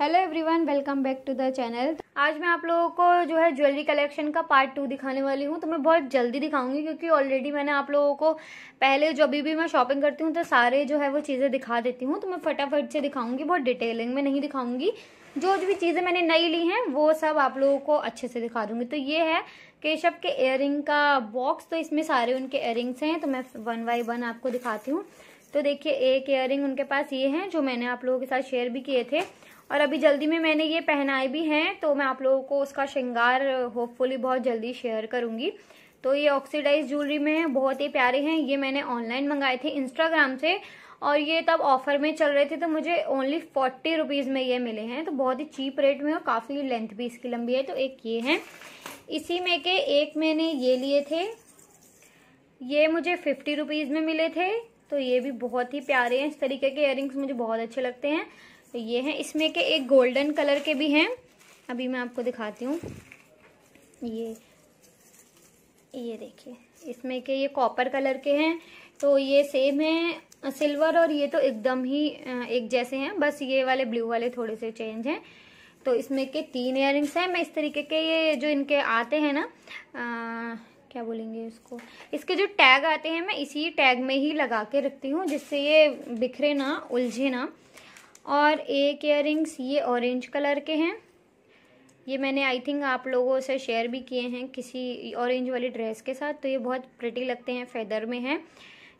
hello everyone welcome back to the channel आज मैं आप लोगों को जो है ज्वेलरी कलेक्शन का पार्ट टू दिखाने वाली हूँ तो मैं बहुत जल्दी दिखाऊंगी क्योंकि ऑलरेडी मैंने आप लोगों को पहले जब भी मैं शॉपिंग करती हूँ तो सारे जो है वो चीज़ें दिखा देती हूँ तो मैं फटाफट से दिखाऊंगी बहुत डिटेलिंग में नहीं दिखाऊंगी जो जो भी चीज़ें मैंने नई ली हैं वो सब आप लोगों को अच्छे से दिखा दूंगी तो ये है केशव के इयर का बॉक्स तो इसमें सारे उनके इयर हैं तो मैं वन बाई वन आपको दिखाती हूँ तो देखिए एक इयर उनके पास ये हैं जो मैंने आप लोगों के साथ शेयर भी किए थे और अभी जल्दी में मैंने ये पहनाए भी हैं तो मैं आप लोगों को उसका श्रृंगार होपफुली बहुत जल्दी शेयर करूँगी तो ये ऑक्सीडाइज ज्वेलरी में है बहुत ही प्यारे हैं ये मैंने ऑनलाइन मंगाए थे इंस्टाग्राम से और ये तब ऑफर में चल रहे थे तो मुझे ओनली फोर्टी रुपीज़ में ये मिले हैं तो बहुत ही चीप रेट में और काफ़ी लेंथ भी इसकी लंबी है तो एक ये है इसी में के एक मैंने ये लिए थे ये मुझे फिफ्टी रुपीज़ में मिले थे तो ये भी बहुत ही प्यारे हैं इस तरीके के इयर मुझे बहुत अच्छे लगते हैं तो ये है इसमें के एक गोल्डन कलर के भी हैं अभी मैं आपको दिखाती हूँ ये ये देखिए इसमें के ये कॉपर कलर के हैं तो ये सेम है सिल्वर और ये तो एकदम ही एक जैसे हैं बस ये वाले ब्लू वाले थोड़े से चेंज हैं तो इसमें के तीन इयर हैं मैं इस तरीके के ये जो इनके आते हैं ना आ, क्या बोलेंगे इसको इसके जो टैग आते हैं मैं इसी टैग में ही लगा के रखती हूँ जिससे ये बिखरे ना उलझे ना और एक ईयर ये ऑरेंज कलर के हैं ये मैंने आई थिंक आप लोगों से शेयर भी किए हैं किसी ऑरेंज वाली ड्रेस के साथ तो ये बहुत प्रटी लगते हैं फेदर में हैं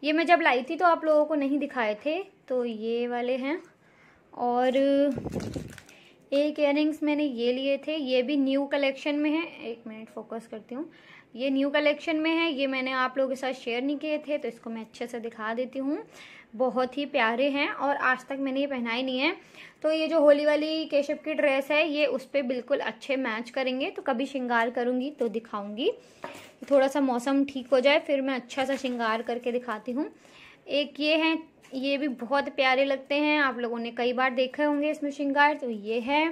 ये मैं जब लाई थी तो आप लोगों को नहीं दिखाए थे तो ये वाले हैं और एक ईयर मैंने ये लिए थे ये भी न्यू कलेक्शन में है एक मिनट फोकस करती हूँ ये न्यू कलेक्शन में है ये मैंने आप लोगों के साथ शेयर नहीं किए थे तो इसको मैं अच्छे से दिखा देती हूँ बहुत ही प्यारे हैं और आज तक मैंने ये पहना ही नहीं है तो ये जो होली वाली केशव की ड्रेस है ये उस पर बिल्कुल अच्छे मैच करेंगे तो कभी श्रृंगार करूँगी तो दिखाऊँगी थोड़ा सा मौसम ठीक हो जाए फिर मैं अच्छा सा श्रृंगार करके दिखाती हूँ एक ये है ये भी बहुत प्यारे लगते हैं आप लोगों ने कई बार देखे होंगे इसमें श्रृंगार तो ये है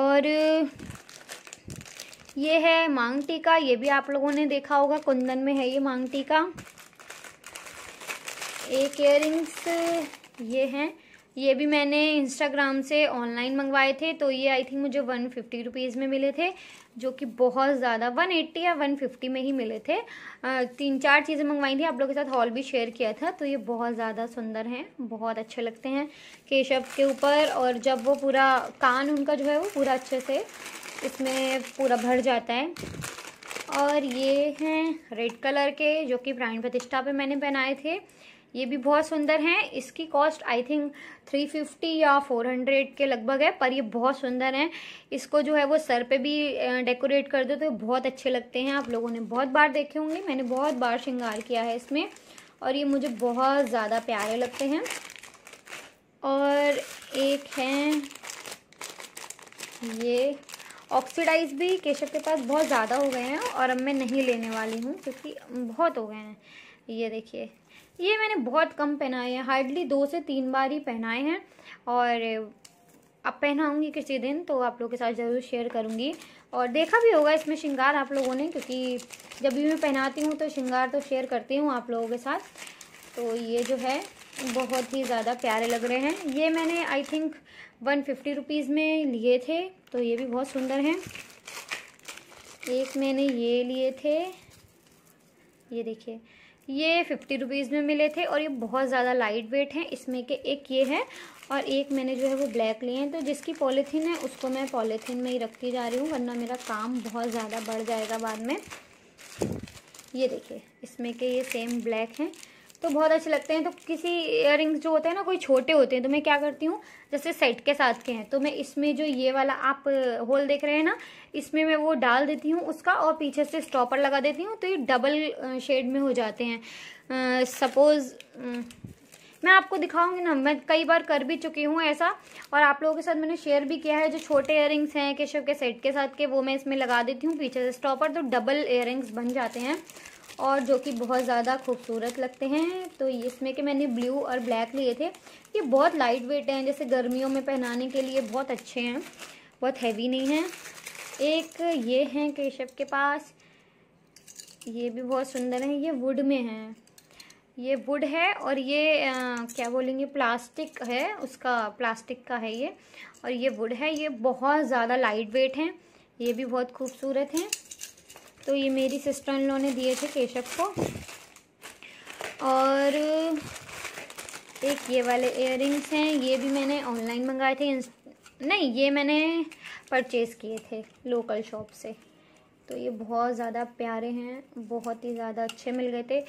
और ये है मांग टीका ये भी आप लोगों ने देखा होगा कुंदन में है ये मांग टीका एक इयर ये हैं ये भी मैंने इंस्टाग्राम से ऑनलाइन मंगवाए थे तो ये आई थिंक मुझे वन फिफ्टी रुपीज़ में मिले थे जो कि बहुत ज़्यादा वन एट्टी या वन फिफ्टी में ही मिले थे तीन चार चीज़ें मंगवाई थी आप लोगों के साथ हॉल भी शेयर किया था तो ये बहुत ज़्यादा सुंदर हैं बहुत अच्छे लगते हैं केशव के ऊपर और जब वो पूरा कान उनका जो है वो पूरा अच्छे से इसमें पूरा भर जाता है और ये हैं रेड कलर के जो कि प्राण प्रतिष्ठा पे मैंने पहनाए थे ये भी बहुत सुंदर हैं इसकी कॉस्ट आई थिंक 350 या 400 के लगभग है पर ये बहुत सुंदर हैं इसको जो है वो सर पे भी डेकोरेट कर दो तो बहुत अच्छे लगते हैं आप लोगों ने बहुत बार देखे होंगे मैंने बहुत बार श्रृंगार किया है इसमें और ये मुझे बहुत ज़्यादा प्यारे लगते हैं और एक हैं ये ऑक्सीडाइज भी केशव के पास बहुत ज़्यादा हो गए हैं और अब मैं नहीं लेने वाली हूँ क्योंकि बहुत हो गए हैं ये देखिए ये मैंने बहुत कम पहनाए हैं हार्डली दो से तीन बार ही पहनाए हैं और अब पहनाऊँगी किसी दिन तो आप लोगों के साथ ज़रूर शेयर करूँगी और देखा भी होगा इसमें श्रृंगार आप लोगों ने क्योंकि जब भी मैं पहनाती हूँ तो श्रृंगार तो शेयर करती हूँ आप लोगों के साथ तो ये जो है बहुत ही ज़्यादा प्यारे लग रहे हैं ये मैंने I think one fifty rupees में लिए थे तो ये भी बहुत सुंदर है एक मैंने ये लिए थे ये देखिए ये फिफ्टी रुपीज़ में मिले थे और ये बहुत ज़्यादा लाइट वेट हैं इसमें के एक ये है और एक मैंने जो है वो ब्लैक लिए हैं तो जिसकी पॉलीथीन है उसको मैं पॉलीथीन में ही रखती जा रही हूँ वरना मेरा काम बहुत ज़्यादा बढ़ जाएगा बाद में ये देखिए इसमें के ये सेम ब्लैक हैं तो बहुत अच्छे लगते हैं तो किसी इयर जो होते हैं ना कोई छोटे होते हैं तो मैं क्या करती हूँ जैसे सेट के साथ के हैं तो मैं इसमें जो ये वाला आप होल देख रहे हैं ना इसमें मैं वो डाल देती हूँ उसका और पीछे से स्टॉपर लगा देती हूँ तो ये डबल शेड में हो जाते हैं सपोज़ मैं आपको दिखाऊंगी ना मैं कई बार कर भी चुकी हूँ ऐसा और आप लोगों के साथ मैंने शेयर भी किया है जो छोटे इयर हैं केशव के सेट के साथ के वो मैं इसमें लगा देती हूँ पीछे से स्टॉपर तो डबल इयर बन जाते हैं और जो कि बहुत ज़्यादा खूबसूरत लगते हैं तो इसमें के मैंने ब्लू और ब्लैक लिए थे ये बहुत लाइट वेट हैं जैसे गर्मियों में पहनाने के लिए बहुत अच्छे हैं बहुत हैवी नहीं हैं एक ये हैं केशव के पास ये भी बहुत सुंदर हैं ये वुड में हैं ये वुड है और ये आ, क्या बोलेंगे प्लास्टिक है उसका प्लास्टिक का है ये और ये वुड है ये बहुत ज़्यादा लाइट वेट हैं ये भी बहुत खूबसूरत हैं तो ये मेरी सिस्टर इन लॉ ने दिए थे केशव को और एक ये वाले इयर हैं ये भी मैंने ऑनलाइन मंगाए थे नहीं ये मैंने परचेज़ किए थे लोकल शॉप से तो ये बहुत ज़्यादा प्यारे हैं बहुत ही ज़्यादा अच्छे मिल गए थे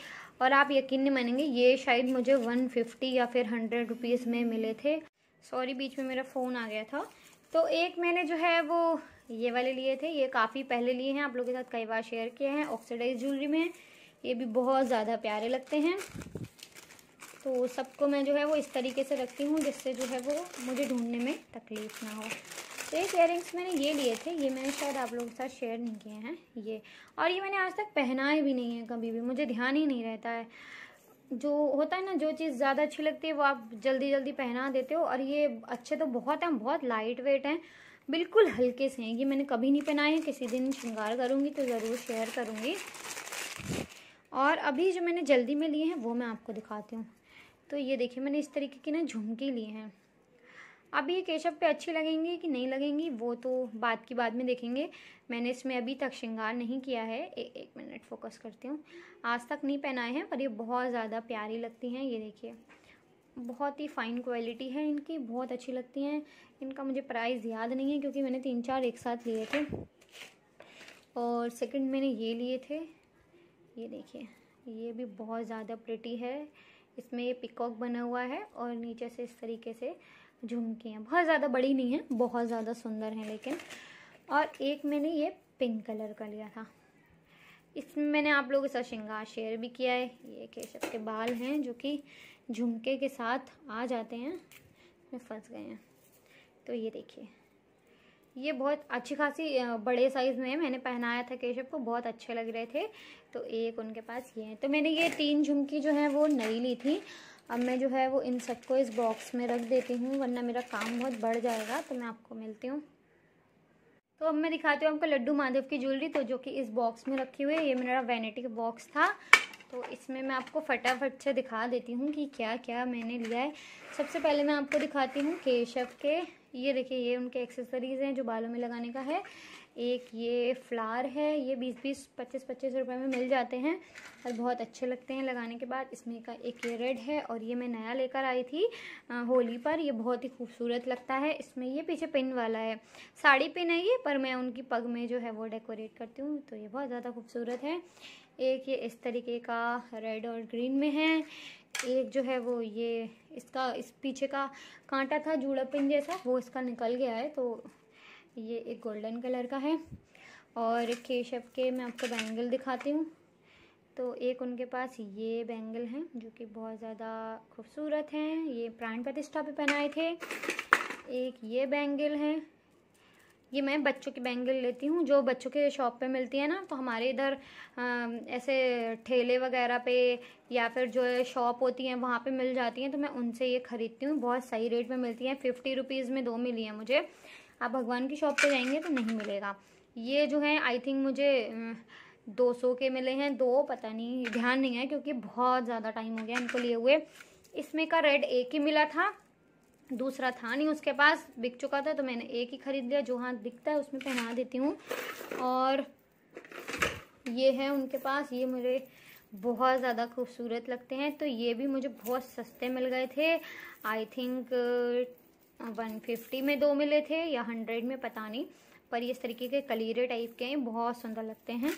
और आप यकीन नहीं मानेंगे ये शायद मुझे वन फिफ्टी या फिर हंड्रेड रुपीज़ में मिले थे सॉरी बीच में मेरा फ़ोन आ गया था तो एक मैंने जो है वो ये वाले लिए थे ये काफ़ी पहले लिए हैं आप लोगों के साथ कई बार शेयर किए हैं ऑक्सीडाइज ज्वेलरी में ये भी बहुत ज़्यादा प्यारे लगते हैं तो सबको मैं जो है वो इस तरीके से रखती हूँ जिससे जो है वो मुझे ढूंढने में तकलीफ ना हो तो एक इयर मैंने ये लिए थे ये मैंने शायद आप लोगों के साथ शेयर नहीं किए हैं ये और ये मैंने आज तक पहना भी नहीं है कभी भी मुझे ध्यान ही नहीं रहता है जो होता है ना जो चीज़ ज़्यादा अच्छी लगती है वो आप जल्दी जल्दी पहना देते हो और ये अच्छे तो बहुत हैं बहुत लाइट वेट हैं बिल्कुल हल्के से हैं ये मैंने कभी नहीं पहनाए हैं किसी दिन श्रृंगार करूँगी तो ज़रूर शेयर करूँगी और अभी जो मैंने जल्दी में लिए हैं वो मैं आपको दिखाती हूँ तो ये देखिए मैंने इस तरीके की ना झुमके लिए हैं अब ये केशव पे अच्छी लगेंगी कि नहीं लगेंगी वो तो बाद की बाद में देखेंगे मैंने इसमें अभी तक श्रृंगार नहीं किया है ए, एक मिनट फोकस करती हूँ आज तक नहीं पहनाए हैं पर ये बहुत ज़्यादा प्यारी लगती हैं ये देखिए बहुत ही फ़ाइन क्वालिटी है इनकी बहुत अच्छी लगती हैं इनका मुझे प्राइस याद नहीं है क्योंकि मैंने तीन चार एक साथ लिए थे और सेकंड मैंने ये लिए थे ये देखिए ये भी बहुत ज़्यादा प्रिटी है इसमें ये पिकॉक बना हुआ है और नीचे से इस तरीके से झुमके हैं बहुत ज़्यादा बड़ी नहीं है बहुत ज़्यादा सुंदर हैं लेकिन और एक मैंने ये पिंक कलर का लिया था इसमें मैंने आप लोगों के साथ श्रृंगार शेयर भी किया है ये केशव के बाल हैं जो कि झुमके के साथ आ जाते हैं मैं फंस गए हैं तो ये देखिए ये बहुत अच्छी खासी बड़े साइज़ में है मैंने पहनाया था केशव को बहुत अच्छे लग रहे थे तो एक उनके पास ये है तो मैंने ये तीन झुमकी जो है वो नई ली थी अब मैं जो है वो इन सबको इस बॉक्स में रख देती हूँ वरना मेरा काम बहुत बढ़ जाएगा तो मैं आपको मिलती हूँ तो अब मैं दिखाती हूँ आपको लड्डू माधव की ज्वेलरी तो जो कि इस बॉक्स में रखी हुई है ये मेरा वैनिटी का बॉक्स था तो इसमें मैं आपको फटाफट से दिखा देती हूँ कि क्या क्या मैंने लिया है सबसे पहले मैं आपको दिखाती हूँ केशव के ये देखिए ये उनके एक्सेसरीज़ हैं जो बालों में लगाने का है एक ये फ्लार है ये बीस बीस पच्चीस पच्चीस रुपए में मिल जाते हैं और बहुत अच्छे लगते हैं लगाने के बाद इसमें का एक ये रेड है और ये मैं नया लेकर आई थी होली पर ये बहुत ही खूबसूरत लगता है इसमें ये पीछे पिन वाला है साड़ी पिन है ये पर मैं उनकी पग में जो है वो डेकोरेट करती हूँ तो ये बहुत ज़्यादा खूबसूरत है एक ये इस तरीके का रेड और ग्रीन में है एक जो है वो ये इसका इस पीछे का कांटा था जूड़ा पिन जैसा वो इसका निकल गया है तो ये एक गोल्डन कलर का है और केशव के मैं आपको बैंगल दिखाती हूँ तो एक उनके पास ये बैंगल हैं जो कि बहुत ज़्यादा खूबसूरत हैं ये प्राण प्रतिष्ठा पे पहनाए थे एक ये बैंगल हैं ये मैं बच्चों की बैंगल लेती हूँ जो बच्चों के शॉप पे मिलती है ना तो हमारे इधर ऐसे ठेले वगैरह पे या फिर जो है शॉप होती हैं वहाँ पे मिल जाती हैं तो मैं उनसे ये ख़रीदती हूँ बहुत सही रेट में मिलती हैं फिफ्टी रुपीज़ में दो मिली हैं मुझे आप भगवान की शॉप पर जाएंगे तो नहीं मिलेगा ये जो है आई थिंक मुझे दो सौ के मिले हैं दो पता नहीं ध्यान नहीं है क्योंकि बहुत ज़्यादा टाइम हो गया इनको लिए हुए इसमें का रेड एक ही मिला था दूसरा था नहीं उसके पास बिक चुका था तो मैंने एक ही ख़रीद लिया जो हाँ दिखता है उसमें पहना देती हूँ और ये है उनके पास ये मुझे बहुत ज़्यादा खूबसूरत लगते हैं तो ये भी मुझे बहुत सस्ते मिल गए थे आई थिंक वन फिफ्टी में दो मिले थे या हंड्रेड में पता नहीं पर इस तरीके के कलीरे टाइप के हैं बहुत सुंदर लगते हैं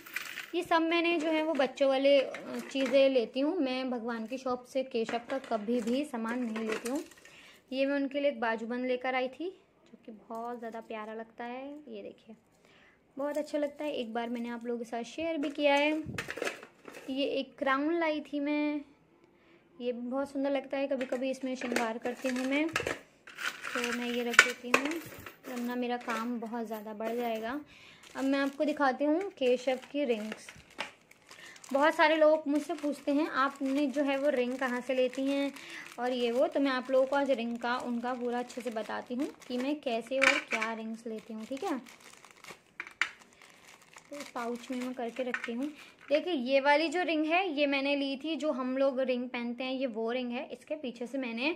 ये सब मैंने जो है वो बच्चों वाले uh, चीज़ें लेती हूँ मैं भगवान की शॉप से केशव का कभी भी सामान नहीं लेती हूँ ये मैं उनके लिए एक बाजूबंद लेकर आई थी जो कि बहुत ज़्यादा प्यारा लगता है ये देखिए बहुत अच्छा लगता है एक बार मैंने आप लोगों के साथ शेयर भी किया है ये एक क्राउन लाई थी मैं ये भी बहुत सुंदर लगता है कभी कभी इसमें श्रृंगार करती हूँ मैं तो मैं ये रख देती हूँ वरना मेरा काम बहुत ज़्यादा बढ़ जाएगा अब मैं आपको दिखाती हूँ केशव की रिंग्स बहुत सारे लोग मुझसे पूछते हैं आपने जो है वो रिंग कहाँ से लेती हैं और ये वो तो मैं आप लोगों को आज रिंग का उनका पूरा अच्छे से बताती हूँ कि मैं कैसे और क्या रिंग्स लेती हूँ ठीक है पाउच तो में मैं करके रखती हूँ देखिए ये वाली जो रिंग है ये मैंने ली थी जो हम लोग रिंग पहनते हैं ये वो रिंग है इसके पीछे से मैंने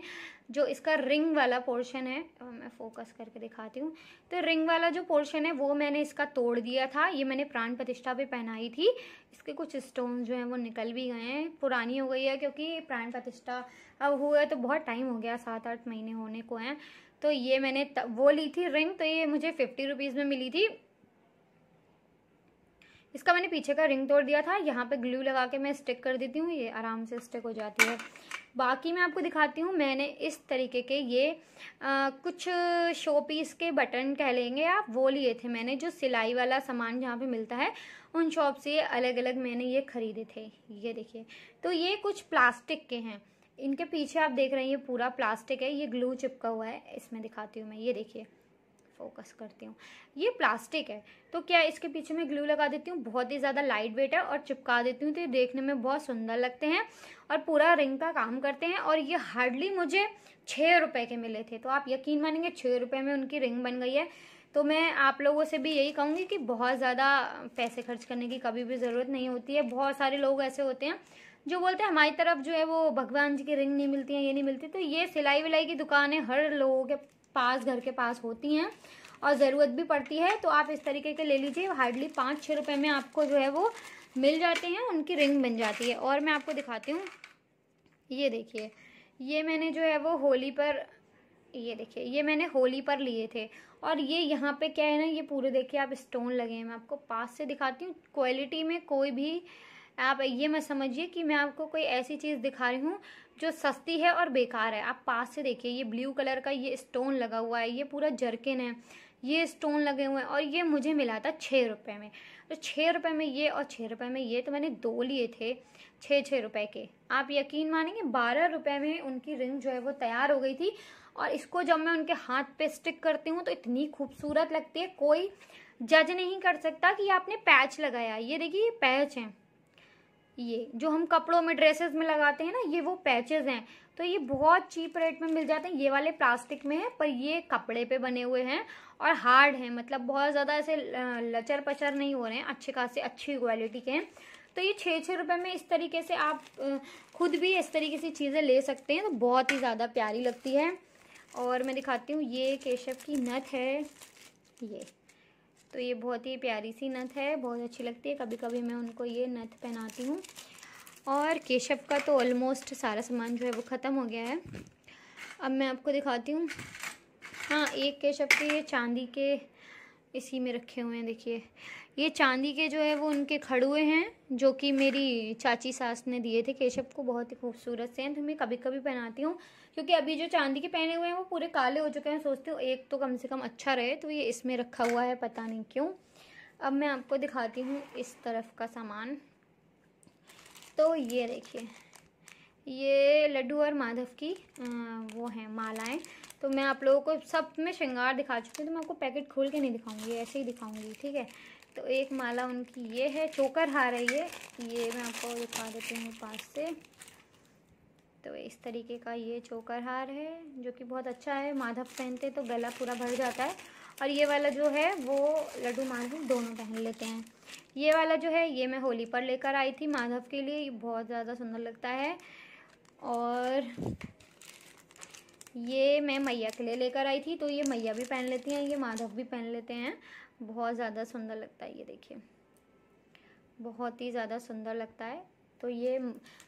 जो इसका रिंग वाला पोर्शन है मैं फोकस करके दिखाती हूँ तो रिंग वाला जो पोर्शन है वो मैंने इसका तोड़ दिया था ये मैंने प्राण प्रतिष्ठा पे पहनाई थी इसके कुछ स्टोन जो हैं वो निकल भी गए हैं पुरानी हो गई है क्योंकि प्राण प्रतिष्ठा अब हुआ तो बहुत टाइम हो गया सात आठ महीने होने को हैं तो ये मैंने वो ली थी रिंग तो ये मुझे फिफ्टी रुपीज़ में मिली थी इसका मैंने पीछे का रिंग तोड़ दिया था यहाँ पे ग्लू लगा के मैं स्टिक कर देती हूँ ये आराम से स्टिक हो जाती है बाकी मैं आपको दिखाती हूँ मैंने इस तरीके के ये आ, कुछ शो पीस के बटन कह लेंगे आप वो लिए थे मैंने जो सिलाई वाला सामान जहाँ पे मिलता है उन शॉप से अलग अलग मैंने ये ख़रीदे थे ये देखिए तो ये कुछ प्लास्टिक के हैं इनके पीछे आप देख रहे हैं ये पूरा प्लास्टिक है ये ग्लू चिपका हुआ है इसमें दिखाती हूँ मैं ये देखिए फोकस करती हूँ ये प्लास्टिक है तो क्या इसके पीछे मैं ग्लू लगा देती हूँ बहुत ही ज़्यादा लाइट वेट है और चिपका देती हूँ तो ये देखने में बहुत सुंदर लगते हैं और पूरा रिंग का काम करते हैं और ये हार्डली मुझे छः रुपये के मिले थे तो आप यकीन मानेंगे छः रुपये में उनकी रिंग बन गई है तो मैं आप लोगों से भी यही कहूँगी कि बहुत ज़्यादा पैसे खर्च करने की कभी भी ज़रूरत नहीं होती है बहुत सारे लोग ऐसे होते हैं जो बोलते हैं हमारी तरफ जो है वो भगवान जी की रिंग नहीं मिलती है ये नहीं मिलती तो ये सिलाई विलाई की दुकान है हर लोगों के पास घर के पास होती हैं और ज़रूरत भी पड़ती है तो आप इस तरीके के ले लीजिए हार्डली पाँच छः रुपये में आपको जो है वो मिल जाते हैं उनकी रिंग बन जाती है और मैं आपको दिखाती हूँ ये देखिए ये मैंने जो है वो होली पर ये देखिए ये मैंने होली पर लिए थे और ये यहाँ पे क्या है ना ये पूरे देखिए आप स्टोन लगे हैं मैं आपको पास से दिखाती हूँ क्वालिटी में कोई भी आप ये मत समझिए कि मैं आपको कोई ऐसी चीज़ दिखा रही हूँ जो सस्ती है और बेकार है आप पास से देखिए ये ब्लू कलर का ये स्टोन लगा हुआ है ये पूरा जर्किन है ये स्टोन लगे हुए हैं और ये मुझे मिला था छः रुपये में तो छः रुपये में ये और छः रुपये में ये तो मैंने दो लिए थे छः छः रुपये के आप यकीन मानेंगे बारह रुपये में उनकी रिंग जो है वो तैयार हो गई थी और इसको जब मैं उनके हाथ पे स्टिक करती हूँ तो इतनी खूबसूरत लगती है कोई जज नहीं कर सकता कि आपने पैच लगाया ये देखिए ये पैच हैं ये जो हम कपड़ों में ड्रेसेस में लगाते हैं ना ये वो पैचेस हैं तो ये बहुत चीप रेट में मिल जाते हैं ये वाले प्लास्टिक में है पर ये कपड़े पे बने हुए हैं और हार्ड हैं मतलब बहुत ज़्यादा ऐसे लचर पचर नहीं हो रहे हैं अच्छे खासे अच्छी क्वालिटी के हैं तो ये छः छः रुपये में इस तरीके से आप खुद भी इस तरीके से चीज़ें ले सकते हैं तो बहुत ही ज़्यादा प्यारी लगती है और मैं दिखाती हूँ ये केशव की नथ है ये तो ये बहुत ही प्यारी सी नथ है बहुत अच्छी लगती है कभी कभी मैं उनको ये नथ पहनाती हूँ और केशव का तो ऑलमोस्ट सारा सामान जो है वो ख़त्म हो गया है अब मैं आपको दिखाती हूँ हाँ एक केशव के ये चांदी के इसी में रखे हुए हैं देखिए ये चांदी के जो है वो उनके खड़ुए हैं जो कि मेरी चाची सास ने दिए थे केशव को बहुत ही खूबसूरत से हैं तो मैं कभी कभी पहनाती हूँ क्योंकि अभी जो चांदी के पहने हुए हैं वो पूरे काले हो चुके हैं सोचती हूँ एक तो कम से कम अच्छा रहे तो ये इसमें रखा हुआ है पता नहीं क्यों अब मैं आपको दिखाती हूँ इस तरफ का सामान तो ये देखिए ये लड्डू और माधव की वो हैं मालाएं तो मैं आप लोगों को सब में श्रृंगार दिखा चुकी हूँ तो मैं आपको पैकेट खोल के नहीं दिखाऊंगी ऐसे ही दिखाऊंगी ठीक है तो एक माला उनकी ये है चोकर हार है ये ये मैं आपको दिखा देती हूँ पास से तो इस तरीके का ये चोकर हार है जो कि बहुत अच्छा है माधव पहनते तो गला पूरा भर जाता है और ये वाला जो है वो लड्डू माधव दोनों पहन लेते हैं ये वाला जो है ये मैं होली पर लेकर आई थी माधव के लिए बहुत ज़्यादा सुंदर लगता है और ये मैं मैया के लिए लेकर आई थी तो ये मैया भी पहन लेती हैं ये माधव भी पहन लेते हैं बहुत ज़्यादा सुंदर लगता है ये देखिए बहुत ही ज़्यादा सुंदर लगता है तो ये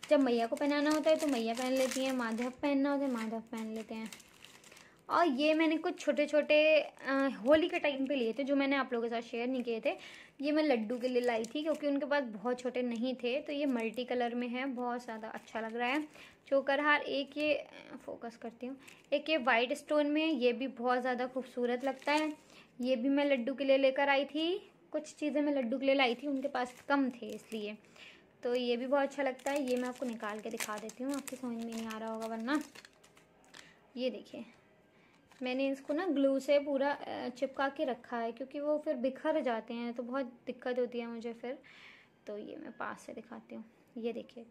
जब मैया को पहनाना होता है तो मैया पहन लेती हैं माधव पहनना होता है माधव पहन लेते हैं और ये मैंने कुछ छोटे छोटे होली के टाइम पे लिए थे जो मैंने आप लोगों के साथ शेयर नहीं किए थे ये मैं लड्डू के लिए लाई थी क्योंकि उनके पास बहुत छोटे नहीं थे तो ये मल्टी कलर में है बहुत ज़्यादा अच्छा लग रहा है चोकर हार एक ये फोकस करती हूँ एक ये वाइट स्टोन में ये भी बहुत ज़्यादा खूबसूरत लगता है ये भी मैं लड्डू के लिए लेकर आई थी कुछ चीज़ें मैं लड्डू के लिए लाई थी उनके पास कम थे इसलिए तो ये भी बहुत अच्छा लगता है ये मैं आपको निकाल के दिखा देती हूँ आपकी समझ में नहीं आ रहा होगा वरना ये देखिए मैंने इसको ना ग्लू से पूरा चिपका के रखा है क्योंकि वो फिर बिखर जाते हैं तो बहुत दिक्कत होती है मुझे फिर तो ये मैं पास से दिखाती हूँ ये देखिए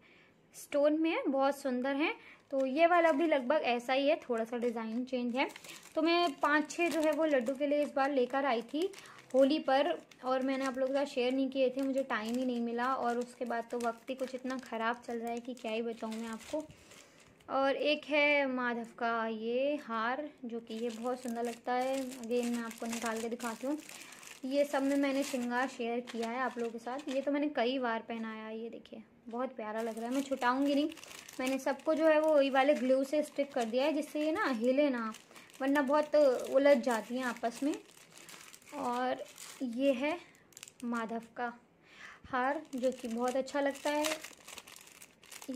स्टोन में है बहुत सुंदर है तो ये वाला भी लगभग ऐसा ही है थोड़ा सा डिज़ाइन चेंज है तो मैं पाँच छः जो है वो लड्डू के लिए इस बार लेकर आई थी होली पर और मैंने आप लोगों के साथ शेयर नहीं किए थे मुझे टाइम ही नहीं मिला और उसके बाद तो वक्त ही कुछ इतना ख़राब चल रहा है कि क्या ही बताऊँ मैं आपको और एक है माधव का ये हार जो कि ये बहुत सुंदर लगता है अगेन मैं आपको निकाल के दिखाती हूँ ये सब में मैंने श्रृंगार शेयर किया है आप लोगों के साथ ये तो मैंने कई बार पहनाया है ये देखिए बहुत प्यारा लग रहा है मैं छुटाऊँगी नहीं मैंने सबको जो है वो ये वाले ग्लू से स्टिक कर दिया है जिससे ये ना हिले ना वरना बहुत उलझ जाती हैं आपस में और ये है माधव का हार जो कि बहुत अच्छा लगता है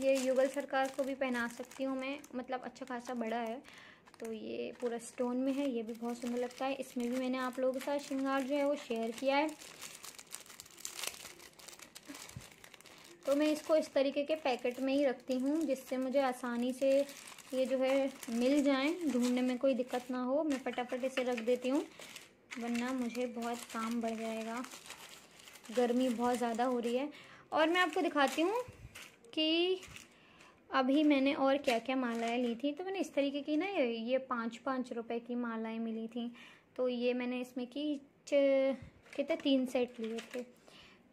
ये युगल सरकार को भी पहना सकती हूँ मैं मतलब अच्छा खासा बड़ा है तो ये पूरा स्टोन में है ये भी बहुत सुंदर लगता है इसमें भी मैंने आप लोगों के साथ श्रृंगार जो है वो शेयर किया है तो मैं इसको इस तरीके के पैकेट में ही रखती हूँ जिससे मुझे आसानी से ये जो है मिल जाए ढूंढने में कोई दिक्कत ना हो मैं फटाफट इसे रख देती हूँ वरना मुझे बहुत काम बढ़ जाएगा गर्मी बहुत ज़्यादा हो रही है और मैं आपको दिखाती हूँ कि अभी मैंने और क्या क्या मालाएं ली थी तो मैंने इस तरीके की ना ये पाँच पाँच रुपए की मालाएं मिली थी तो ये मैंने इसमें की कितने तीन सेट लिए थे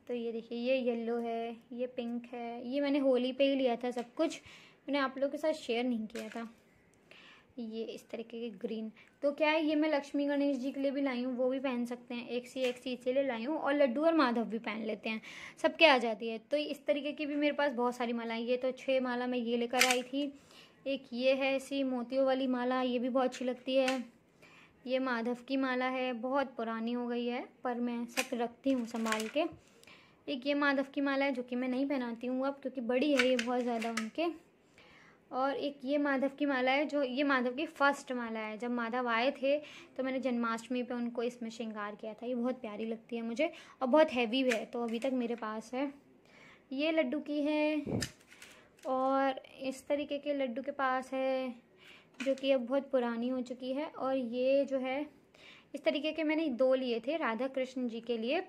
तो ये देखिए ये येलो है ये पिंक है ये मैंने होली पे ही लिया था सब कुछ मैंने आप लोगों के साथ शेयर नहीं किया था ये इस तरीके के ग्रीन तो क्या है ये मैं लक्ष्मी गणेश जी के लिए भी लाई हूँ वो भी पहन सकते हैं एक सी एक सी इसीलिए लाई हूँ और लड्डू और माधव भी पहन लेते हैं सबके आ जाती है तो इस तरीके की भी मेरे पास बहुत सारी मालाएँ ये तो छः माला मैं ये लेकर आई थी एक ये है ऐसी मोतियों वाली माला ये भी बहुत अच्छी लगती है ये माधव की माला है बहुत पुरानी हो गई है पर मैं सब रखती हूँ संभाल के एक ये माधव की माला है जो कि मैं नहीं पहनाती हूँ अब क्योंकि बड़ी है ये बहुत ज़्यादा उनके और एक ये माधव की माला है जो ये माधव की फर्स्ट माला है जब माधव आए थे तो मैंने जन्माष्टमी पे उनको इसमें श्रृंगार किया था ये बहुत प्यारी लगती है मुझे और बहुत हैवी है तो अभी तक मेरे पास है ये लड्डू की है और इस तरीके के लड्डू के पास है जो कि अब बहुत पुरानी हो चुकी है और ये जो है इस तरीके के मैंने दो लिए थे राधा कृष्ण जी के लिए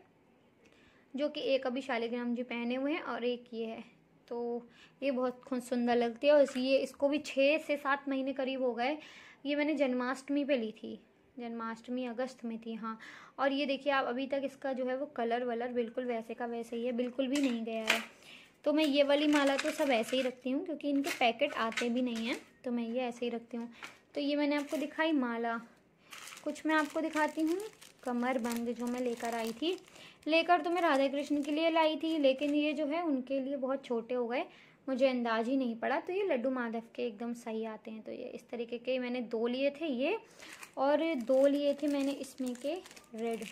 जो कि एक अभी शालिग्राम जी पहने हुए हैं और एक ये है तो ये बहुत सुंदर लगती है और ये इसको भी छः से सात महीने करीब हो गए ये मैंने जन्माष्टमी पे ली थी जन्माष्टमी अगस्त में थी हाँ और ये देखिए आप अभी तक इसका जो है वो कलर वलर बिल्कुल वैसे का वैसे ही है बिल्कुल भी नहीं गया है तो मैं ये वाली माला तो सब ऐसे ही रखती हूँ क्योंकि इनके पैकेट आते भी नहीं हैं तो मैं ये ऐसे ही रखती हूँ तो ये मैंने आपको दिखाई माला कुछ मैं आपको दिखाती हूँ कमर बंद जो मैं लेकर आई थी लेकर तो मैं राधा कृष्ण के लिए लाई थी लेकिन ये जो है उनके लिए बहुत छोटे हो गए मुझे अंदाज ही नहीं पड़ा तो ये लड्डू माधव के एकदम सही आते हैं तो ये इस तरीके के मैंने दो लिए थे ये और दो लिए थे मैंने इसमें के रेड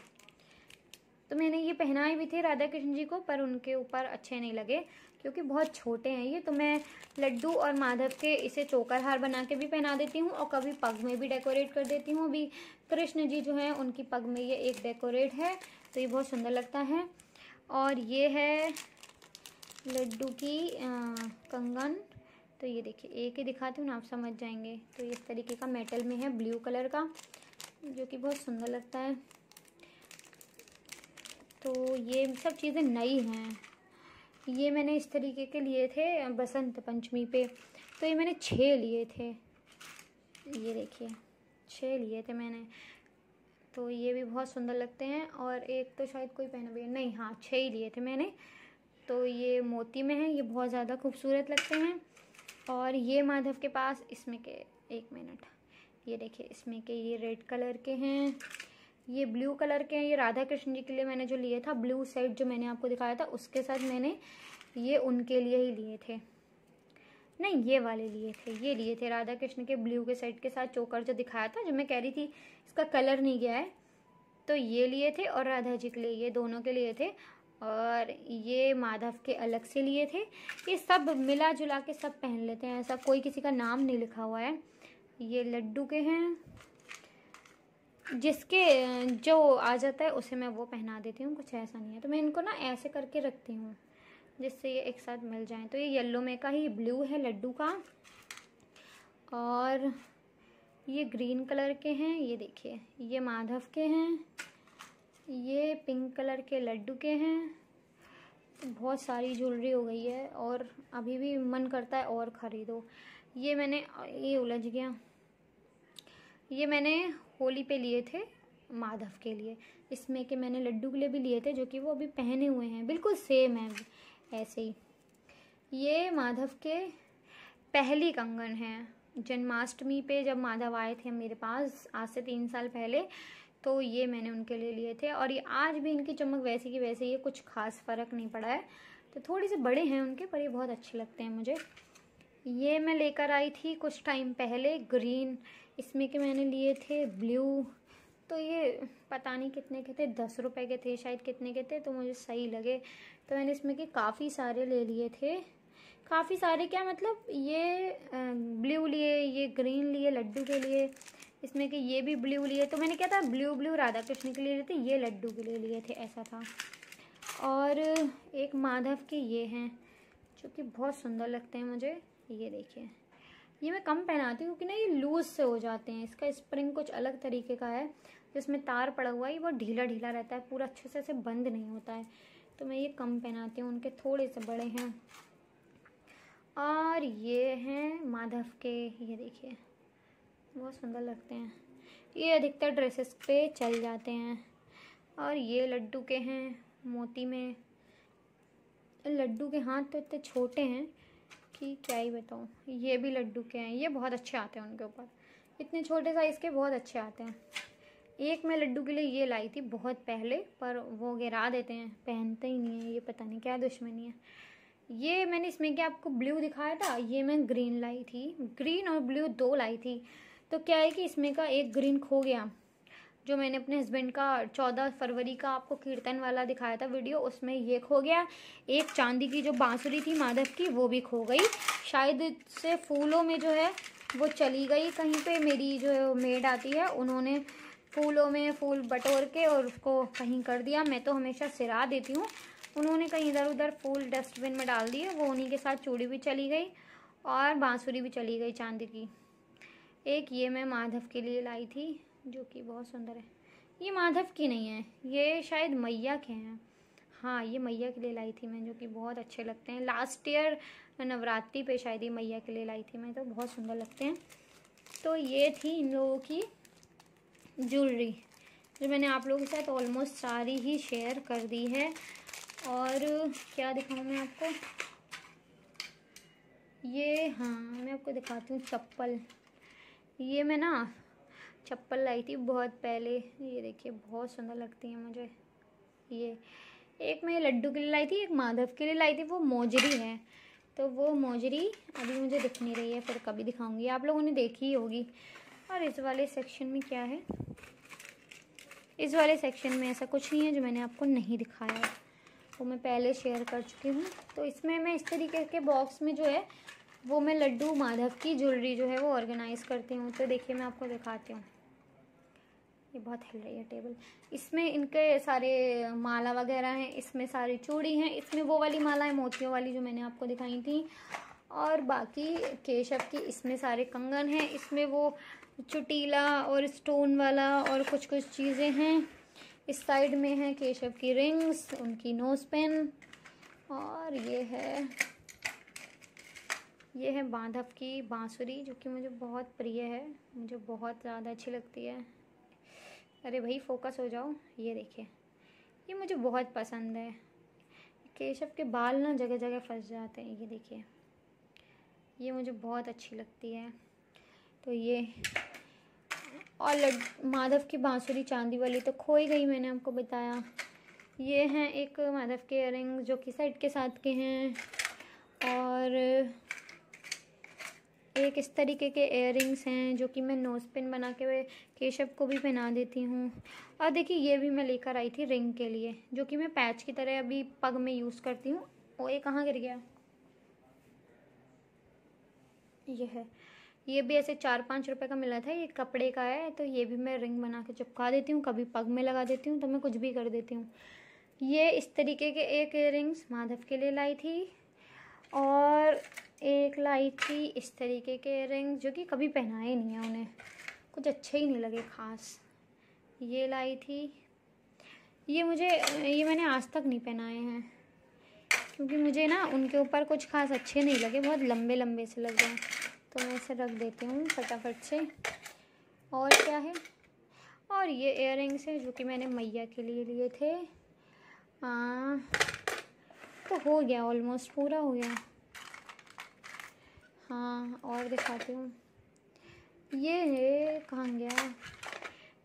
तो मैंने ये पहनाए भी थे राधा कृष्ण जी को पर उनके ऊपर अच्छे नहीं लगे क्योंकि बहुत छोटे हैं ये तो मैं लड्डू और माधव के इसे चोकर हार बना के भी पहना देती हूँ और कभी पग में भी डेकोरेट कर देती हूँ अभी कृष्ण जी जो हैं उनकी पग में ये एक डेकोरेट है तो ये बहुत सुंदर लगता है और ये है लड्डू की आ, कंगन तो ये देखिए एक ही दिखाती हूँ ना आप समझ जाएंगे तो इस तरीके का मेटल में है ब्लू कलर का जो कि बहुत सुंदर लगता है तो ये सब चीज़ें नई हैं ये मैंने इस तरीके के लिए थे बसंत पंचमी पे तो ये मैंने छः लिए थे ये देखिए छः लिए थे मैंने तो ये भी बहुत सुंदर लगते हैं और एक तो शायद कोई पहन भी नहीं हाँ छः ही लिए थे मैंने तो ये मोती में है ये बहुत ज़्यादा खूबसूरत लगते हैं और ये माधव के पास इसमें के एक मिनट ये देखिए इसमें के ये रेड कलर के हैं ये ब्लू कलर के हैं ये राधा कृष्ण जी के लिए मैंने जो लिए था ब्लू सेट जो मैंने आपको दिखाया था उसके साथ मैंने ये उनके लिए ही लिए थे नहीं ये वाले लिए थे ये लिए थे राधा कृष्ण के ब्लू के सेट के साथ चोकर जो दिखाया था जो मैं कह रही थी इसका कलर नहीं गया है तो ये लिए थे और राधा जी के लिए ये दोनों के लिए थे और ये माधव के अलग से लिए थे ये सब मिला जुला के सब पहन लेते हैं ऐसा कोई किसी का नाम नहीं लिखा हुआ है ये लड्डू के हैं जिसके जो आ जाता है उसे मैं वो पहना देती हूँ कुछ ऐसा नहीं है तो मैं इनको ना ऐसे करके रखती हूँ जिससे ये एक साथ मिल जाए तो ये येलो में का ही ब्लू है लड्डू का और ये ग्रीन कलर के हैं ये देखिए ये माधव के हैं ये पिंक कलर के लड्डू के हैं बहुत सारी ज्वेलरी हो गई है और अभी भी मन करता है और ख़रीदो ये मैंने ये उलझ गया ये मैंने होली पे लिए थे माधव के लिए इसमें के मैंने लड्डू के लिए भी लिए थे जो कि वो अभी पहने हुए हैं बिल्कुल सेम है ऐसे ही ये माधव के पहली कंगन है जन्माष्टमी पे जब माधव आए थे मेरे पास आज से तीन साल पहले तो ये मैंने उनके लिए लिए थे और ये आज भी इनकी चमक वैसी की वैसे ये कुछ खास फ़र्क नहीं पड़ा है तो थोड़े से बड़े हैं उनके पर ये बहुत अच्छे लगते हैं मुझे ये मैं लेकर आई थी कुछ टाइम पहले ग्रीन इसमें के मैंने लिए थे ब्लू तो ये पता नहीं कितने के थे दस रुपए के थे शायद कितने के थे तो मुझे सही लगे तो मैंने इसमें के काफ़ी सारे ले लिए थे काफ़ी सारे क्या मतलब ये ब्लू लिए ये ग्रीन लिए लड्डू के लिए इसमें कि ये भी ब्लू लिए तो मैंने क्या था ब्लू ब्लू राधा कृष्ण के लिए थे ये लड्डू के लिए लिए थे ऐसा था और एक माधव के ये हैं जो कि बहुत सुंदर लगते हैं मुझे ये देखिए ये मैं कम पहनाती हूँ क्योंकि ना ये लूज से हो जाते हैं इसका स्प्रिंग कुछ अलग तरीके का है जिसमें तार पड़ा हुआ है ये बहुत ढीला ढीला रहता है पूरा अच्छे से ऐसे बंद नहीं होता है तो मैं ये कम पहनाती हूँ उनके थोड़े से बड़े हैं और ये हैं माधव के ये देखिए बहुत सुंदर लगते हैं ये अधिकतर ड्रेसेस पे चल जाते हैं और ये लड्डू के हैं मोती में लड्डू के हाथ तो इतने छोटे हैं कि क्या ही बताऊँ ये भी लड्डू के हैं ये बहुत अच्छे आते हैं उनके ऊपर इतने छोटे साइज़ के बहुत अच्छे आते हैं एक मैं लड्डू के लिए ये लाई थी बहुत पहले पर वो गिरा देते हैं पहनते ही नहीं है ये पता नहीं क्या दुश्मनी है ये मैंने इसमें क्या आपको ब्लू दिखाया था ये मैं ग्रीन लाई थी ग्रीन और ब्लू दो लाई थी तो क्या है कि इसमें का एक ग्रीन खो गया जो मैंने अपने हस्बैंड का चौदह फरवरी का आपको कीर्तन वाला दिखाया था वीडियो उसमें ये खो गया एक चांदी की जो बांसुरी थी माधव की वो भी खो गई शायद से फूलों में जो है वो चली गई कहीं पे मेरी जो मेड आती है उन्होंने फूलों में फूल बटोर के और उसको कहीं कर दिया मैं तो हमेशा सिरा देती हूँ उन्होंने कहीं इधर उधर फूल डस्टबिन में डाल दिए वो उन्हीं के साथ चूड़ी भी चली गई और बांसुरी भी चली गई चांदी की एक ये मैं माधव के लिए लाई थी जो कि बहुत सुंदर है ये माधव की नहीं है ये शायद मैया के हैं हाँ ये मैया के लिए लाई थी मैं जो कि बहुत अच्छे लगते हैं लास्ट ईयर नवरात्रि पे शायद ये मैया के लिए लाई थी मैं तो बहुत सुंदर लगते हैं तो ये थी इन लोगों की ज्वेलरी जो मैंने आप लोगों के साथ ऑलमोस्ट सारी ही शेयर कर दी है और क्या दिखाऊँ मैं आपको ये हाँ मैं आपको दिखाती हूँ चप्पल ये मैं ना चप्पल लाई थी बहुत पहले ये देखिए बहुत सुंदर लगती है मुझे ये एक मैं लड्डू के लिए लाई थी एक माधव के लिए लाई थी वो मोजरी है तो वो मोजरी अभी मुझे दिख नहीं रही है फिर कभी दिखाऊंगी आप लोगों ने देखी ही होगी और इस वाले सेक्शन में क्या है इस वाले सेक्शन में ऐसा कुछ नहीं है जो मैंने आपको नहीं दिखाया वो मैं पहले शेयर कर चुकी हूँ तो इसमें मैं इस तरीके के बॉक्स में जो है वो मैं लड्डू माधव की ज्वेलरी जो है वो ऑर्गेनाइज़ करती हूँ तो देखिए मैं आपको दिखाती हूँ ये बहुत हिल रही है टेबल इसमें इनके सारे माला वगैरह हैं इसमें सारी चूड़ी हैं इसमें वो वाली माला है मोतियों वाली जो मैंने आपको दिखाई थी और बाकी केशव की इसमें सारे कंगन हैं इसमें वो चुटीला और स्टोन वाला और कुछ कुछ चीज़ें हैं इस साइड में है केशव की रिंग्स उनकी नोज पेन और ये है ये है बांधव की बांसुरी जो कि मुझे बहुत प्रिय है मुझे बहुत ज़्यादा अच्छी लगती है अरे भाई फोकस हो जाओ ये देखिए ये मुझे बहुत पसंद है केशव के बाल ना जगह जगह फंस जाते हैं ये देखिए ये मुझे बहुत अच्छी लगती है तो ये और लड माधव की बांसुरी चांदी वाली तो खोई गई मैंने आपको बताया ये हैं एक माधव के इयर जो कि सेट के साथ के हैं और एक इस तरीके के एयर हैं जो कि मैं नोज़ पिन बना के केशव को भी पहना देती हूँ और देखिए ये भी मैं लेकर आई थी रिंग के लिए जो कि मैं पैच की तरह अभी पग में यूज़ करती हूँ और ये कहाँ गिर गया ये है ये भी ऐसे चार पाँच रुपए का मिला था ये कपड़े का है तो ये भी मैं रिंग बना के चिपका देती हूँ कभी पग में लगा देती हूँ तो मैं कुछ भी कर देती हूँ ये इस तरीके के एक एयर माधव के लिए लाई थी और एक लाई थी इस तरीके के इयरिंग जो कि कभी पहनाए नहीं है उन्हें कुछ अच्छे ही नहीं लगे खास ये लाई थी ये मुझे ये मैंने आज तक नहीं पहनाए हैं क्योंकि मुझे ना उनके ऊपर कुछ खास अच्छे नहीं लगे बहुत लंबे लंबे से लग गए तो मैं इसे रख देती हूँ फटाफट से और क्या है और ये एयर रिंग्स हैं जो कि मैंने मैया के लिए लिए थे आ, तो हो गया ऑलमोस्ट पूरा हो गया हाँ और दिखाती हूँ ये है कहाँ गया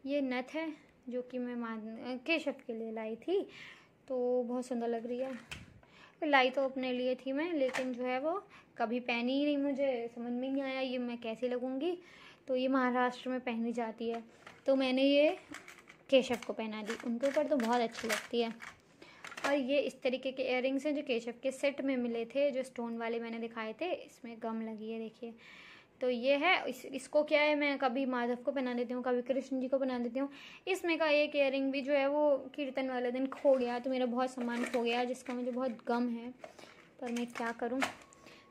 ये नथ है जो कि मैं मान केशव के लिए लाई थी तो बहुत सुंदर लग रही है लाई तो अपने लिए थी मैं लेकिन जो है वो कभी पहनी ही नहीं मुझे समझ में नहीं आया ये मैं कैसे लगूँगी तो ये महाराष्ट्र में पहनी जाती है तो मैंने ये केशव को पहना दी उनके ऊपर तो बहुत अच्छी लगती है और ये इस तरीके के इयर हैं जो केशव के सेट में मिले थे जो स्टोन वाले मैंने दिखाए थे इसमें गम लगी है देखिए तो ये है इस, इसको क्या है मैं कभी माधव को बना देती हूँ कभी कृष्ण जी को बना देती हूँ इसमें का एक इयर भी जो है वो कीर्तन वाले दिन खो गया तो मेरा बहुत सामान खो गया जिसका मुझे बहुत गम है पर मैं क्या करूँ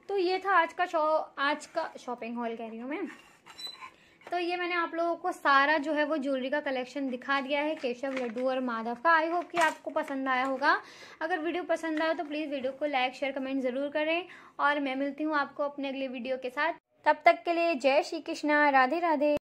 तो ये था आज का शॉ आज का शॉपिंग हॉल कह रही हूँ मैं तो ये मैंने आप लोगों को सारा जो है वो ज्वेलरी का कलेक्शन दिखा दिया है केशव लड्डू और माधव का आई होप कि आपको पसंद आया होगा अगर वीडियो पसंद आया तो प्लीज़ वीडियो को लाइक शेयर कमेंट ज़रूर करें और मैं मिलती हूँ आपको अपने अगले वीडियो के साथ तब तक के लिए जय श्री कृष्णा राधे राधे